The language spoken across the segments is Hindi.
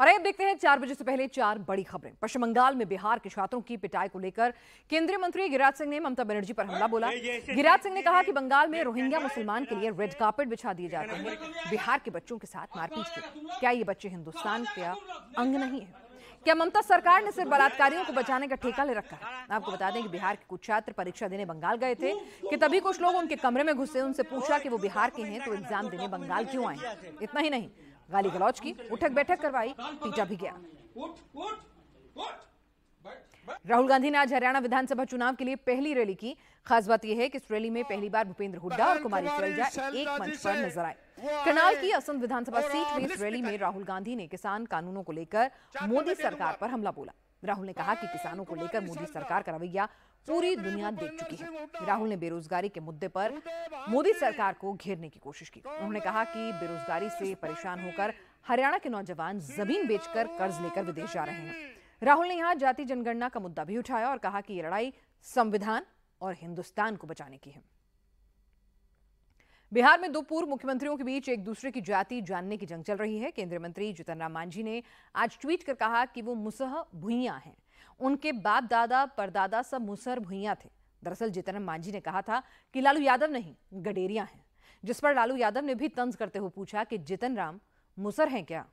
और अब देखते हैं चार बजे से पहले चार बड़ी खबरें पश्चिम बंगाल में बिहार के छात्रों की पिटाई को लेकर केंद्रीय मंत्री गिरिराज सिंह ने ममता बनर्जी पर हमला बोला गिरिराज सिंह ने कहा कि बंगाल में रोहिंग्या मुसलमान के लिए रेड कार्पेट बिछा दिए जाते हैं बिहार के बच्चों के साथ मारपीट की क्या ये बच्चे हिंदुस्तान का अंग नहीं है क्या ममता सरकार ने सिर्फ बलात्कारियों को बचाने का ठेका ले रखा है आपको बता दें कि बिहार के कुछ छात्र परीक्षा देने बंगाल गए थे कि तभी कुछ लोग उनके कमरे में घुसे उनसे पूछा कि वो बिहार के हैं तो एग्जाम देने बंगाल क्यों आए इतना ही नहीं गाली गलौज की उठक बैठक करवाई पीटा भी गया राहुल गांधी ने आज हरियाणा विधानसभा चुनाव के लिए पहली रैली की खास बात यह है कि इस रैली में पहली बार भूपेंद्र हुड्डा और कुमारी सैलजा एक मंच पर नजर आए करनाल की असंध विधानसभा सीट में इस रैली में राहुल गांधी ने किसान कानूनों को लेकर मोदी सरकार तो पर हमला बोला राहुल ने कहा कि किसानों को लेकर मोदी सरकार का रवैया पूरी दुनिया देख चुकी है राहुल ने बेरोजगारी के मुद्दे पर मोदी सरकार को घेरने की कोशिश की उन्होंने कहा कि बेरोजगारी से परेशान होकर हरियाणा के नौजवान जमीन बेचकर कर्ज लेकर विदेश जा रहे हैं राहुल ने यहाँ जाति जनगणना का मुद्दा भी उठाया और कहा कि ये लड़ाई संविधान और हिंदुस्तान को बचाने की है बिहार में दो पूर्व मुख्यमंत्रियों के बीच एक दूसरे की जाति जानने की जंग चल रही है केंद्रीय मंत्री जीतन राम मांझी ने आज ट्वीट कर कहा कि वो मुसह भुइया हैं उनके बाप दादा परदादा सब मुसहर भुइया थे दरअसल जीतन मांझी ने कहा था कि लालू यादव नहीं गडेरिया हैं जिस पर लालू यादव ने भी तंज करते हुए पूछा कि जीतन राम मुसर हैं क्या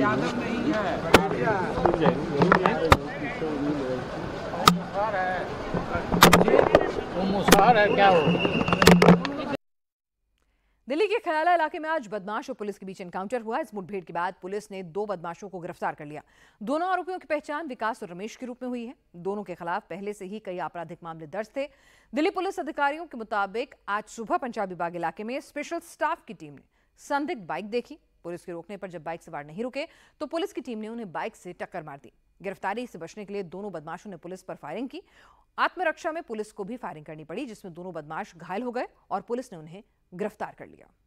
यादव नहीं है है क्या दिल्ली के खयाला इलाके में आज बदमाश और पुलिस के बीच एनकाउंटर हुआ इस मुठभेड़ के बाद पुलिस ने दो बदमाशों को गिरफ्तार कर लिया दोनों आरोपियों की पहचान विकास और रमेश के रूप में हुई है दोनों के खिलाफ पहले से ही कई आपराधिक मामले दर्ज थे दिल्ली पुलिस अधिकारियों के मुताबिक आज सुबह पंजाबी बाग इलाके में स्पेशल स्टाफ की टीम ने संदिग्ध बाइक देखी पुलिस के रोकने पर जब बाइक सवार नहीं रुके तो पुलिस की टीम ने उन्हें बाइक से टक्कर मार दी गिरफ्तारी से बचने के लिए दोनों बदमाशों ने पुलिस पर फायरिंग की आत्मरक्षा में पुलिस को भी फायरिंग करनी पड़ी जिसमें दोनों बदमाश घायल हो गए और पुलिस ने उन्हें गिरफ्तार कर लिया